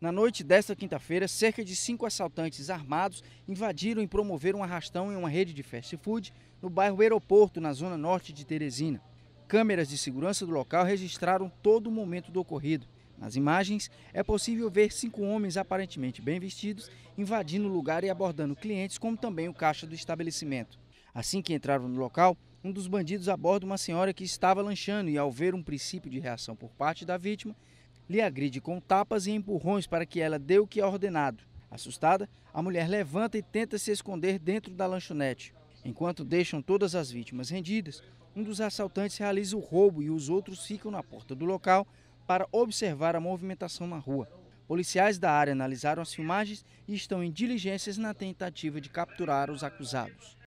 Na noite desta quinta-feira, cerca de cinco assaltantes armados invadiram e promoveram um arrastão em uma rede de fast food no bairro Aeroporto, na zona norte de Teresina. Câmeras de segurança do local registraram todo o momento do ocorrido. Nas imagens, é possível ver cinco homens aparentemente bem vestidos invadindo o lugar e abordando clientes, como também o caixa do estabelecimento. Assim que entraram no local, um dos bandidos aborda uma senhora que estava lanchando e, ao ver um princípio de reação por parte da vítima, lhe agride com tapas e empurrões para que ela dê o que é ordenado. Assustada, a mulher levanta e tenta se esconder dentro da lanchonete. Enquanto deixam todas as vítimas rendidas, um dos assaltantes realiza o roubo e os outros ficam na porta do local para observar a movimentação na rua. Policiais da área analisaram as filmagens e estão em diligências na tentativa de capturar os acusados.